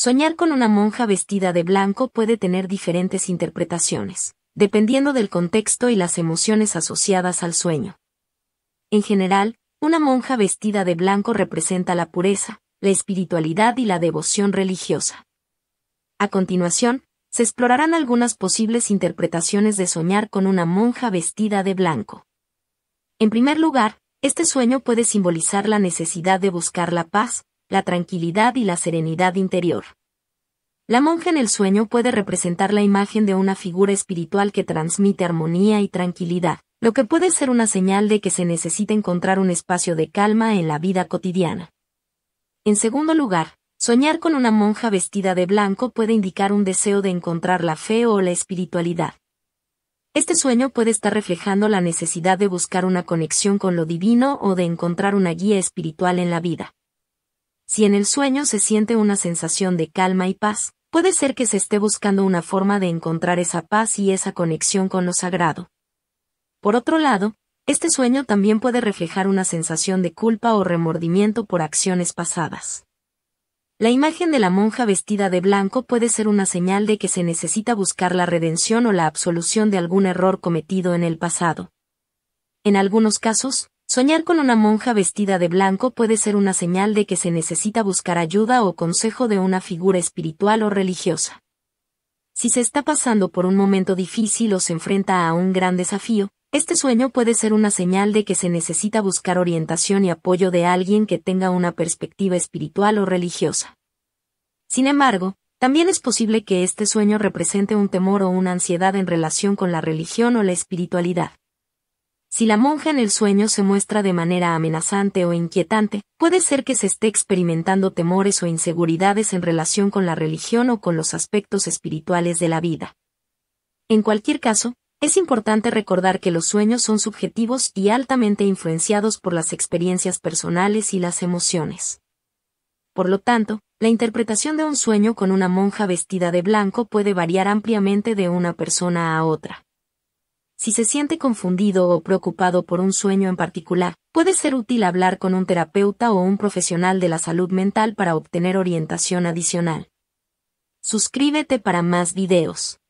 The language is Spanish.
Soñar con una monja vestida de blanco puede tener diferentes interpretaciones, dependiendo del contexto y las emociones asociadas al sueño. En general, una monja vestida de blanco representa la pureza, la espiritualidad y la devoción religiosa. A continuación, se explorarán algunas posibles interpretaciones de soñar con una monja vestida de blanco. En primer lugar, este sueño puede simbolizar la necesidad de buscar la paz, la tranquilidad y la serenidad interior. La monja en el sueño puede representar la imagen de una figura espiritual que transmite armonía y tranquilidad, lo que puede ser una señal de que se necesita encontrar un espacio de calma en la vida cotidiana. En segundo lugar, soñar con una monja vestida de blanco puede indicar un deseo de encontrar la fe o la espiritualidad. Este sueño puede estar reflejando la necesidad de buscar una conexión con lo divino o de encontrar una guía espiritual en la vida. Si en el sueño se siente una sensación de calma y paz, puede ser que se esté buscando una forma de encontrar esa paz y esa conexión con lo sagrado. Por otro lado, este sueño también puede reflejar una sensación de culpa o remordimiento por acciones pasadas. La imagen de la monja vestida de blanco puede ser una señal de que se necesita buscar la redención o la absolución de algún error cometido en el pasado. En algunos casos, Soñar con una monja vestida de blanco puede ser una señal de que se necesita buscar ayuda o consejo de una figura espiritual o religiosa. Si se está pasando por un momento difícil o se enfrenta a un gran desafío, este sueño puede ser una señal de que se necesita buscar orientación y apoyo de alguien que tenga una perspectiva espiritual o religiosa. Sin embargo, también es posible que este sueño represente un temor o una ansiedad en relación con la religión o la espiritualidad. Si la monja en el sueño se muestra de manera amenazante o inquietante, puede ser que se esté experimentando temores o inseguridades en relación con la religión o con los aspectos espirituales de la vida. En cualquier caso, es importante recordar que los sueños son subjetivos y altamente influenciados por las experiencias personales y las emociones. Por lo tanto, la interpretación de un sueño con una monja vestida de blanco puede variar ampliamente de una persona a otra. Si se siente confundido o preocupado por un sueño en particular, puede ser útil hablar con un terapeuta o un profesional de la salud mental para obtener orientación adicional. Suscríbete para más videos.